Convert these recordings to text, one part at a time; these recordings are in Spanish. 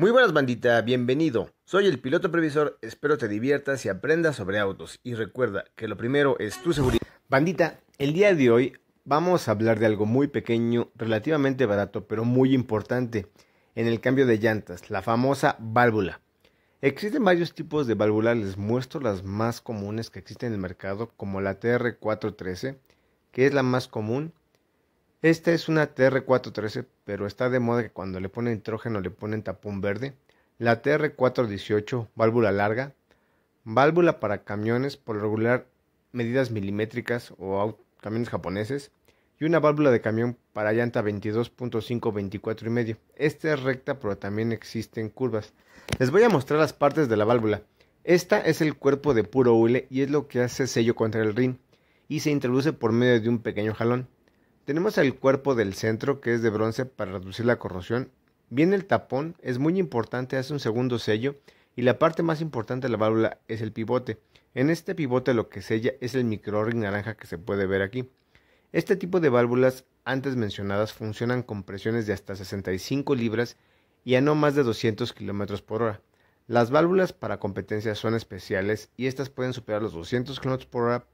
Muy buenas bandita, bienvenido. Soy el piloto previsor, espero te diviertas y aprendas sobre autos. Y recuerda que lo primero es tu seguridad. Bandita, el día de hoy vamos a hablar de algo muy pequeño, relativamente barato, pero muy importante en el cambio de llantas, la famosa válvula. Existen varios tipos de válvulas, les muestro las más comunes que existen en el mercado, como la TR413, que es la más común, esta es una TR413, pero está de moda que cuando le ponen nitrógeno le ponen tapón verde. La TR418, válvula larga. Válvula para camiones, por regular medidas milimétricas o camiones japoneses. Y una válvula de camión para llanta 22.5, 24 y medio. Esta es recta, pero también existen curvas. Les voy a mostrar las partes de la válvula. Esta es el cuerpo de puro hule y es lo que hace sello contra el ring y se introduce por medio de un pequeño jalón. Tenemos el cuerpo del centro que es de bronce para reducir la corrosión. Viene el tapón, es muy importante, hace un segundo sello. Y la parte más importante de la válvula es el pivote. En este pivote lo que sella es el micro-ring naranja que se puede ver aquí. Este tipo de válvulas antes mencionadas funcionan con presiones de hasta 65 libras y a no más de 200 km por hora. Las válvulas para competencia son especiales y estas pueden superar los 200 km por hora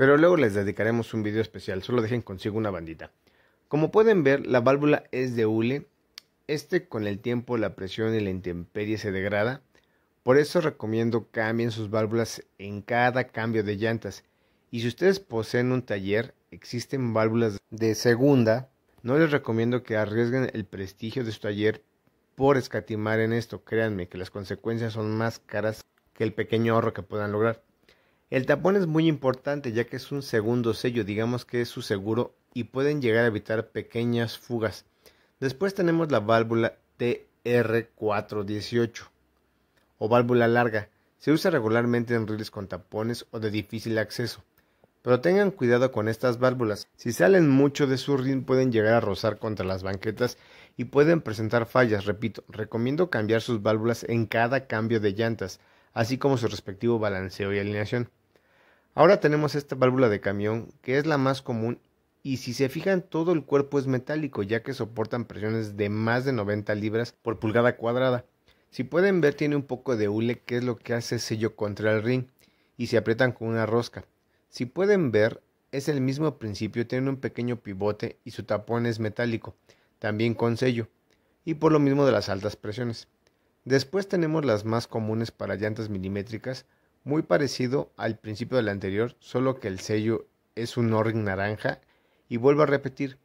pero luego les dedicaremos un video especial, solo dejen consigo una bandita. Como pueden ver, la válvula es de hule. Este con el tiempo, la presión y la intemperie se degrada. Por eso recomiendo cambien sus válvulas en cada cambio de llantas. Y si ustedes poseen un taller, existen válvulas de segunda. No les recomiendo que arriesguen el prestigio de su taller por escatimar en esto. Créanme que las consecuencias son más caras que el pequeño ahorro que puedan lograr. El tapón es muy importante ya que es un segundo sello, digamos que es su seguro y pueden llegar a evitar pequeñas fugas. Después tenemos la válvula TR418 o válvula larga. Se usa regularmente en riles con tapones o de difícil acceso. Pero tengan cuidado con estas válvulas. Si salen mucho de su rin pueden llegar a rozar contra las banquetas y pueden presentar fallas. Repito, recomiendo cambiar sus válvulas en cada cambio de llantas, así como su respectivo balanceo y alineación. Ahora tenemos esta válvula de camión que es la más común y si se fijan todo el cuerpo es metálico ya que soportan presiones de más de 90 libras por pulgada cuadrada. Si pueden ver tiene un poco de hule que es lo que hace sello contra el ring y se aprietan con una rosca. Si pueden ver es el mismo principio, tiene un pequeño pivote y su tapón es metálico, también con sello, y por lo mismo de las altas presiones. Después tenemos las más comunes para llantas milimétricas, muy parecido al principio del anterior, solo que el sello es un O-ring naranja. Y vuelvo a repetir,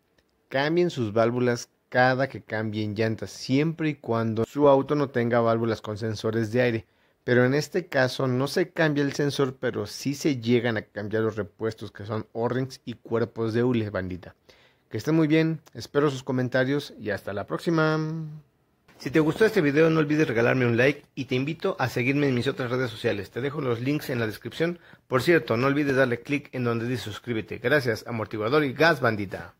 cambien sus válvulas cada que cambien llantas, siempre y cuando su auto no tenga válvulas con sensores de aire. Pero en este caso no se cambia el sensor, pero sí se llegan a cambiar los repuestos que son O-rings y cuerpos de hule, bandita. Que estén muy bien, espero sus comentarios y hasta la próxima. Si te gustó este video no olvides regalarme un like y te invito a seguirme en mis otras redes sociales. Te dejo los links en la descripción. Por cierto, no olvides darle click en donde dice suscríbete. Gracias, amortiguador y gas bandita.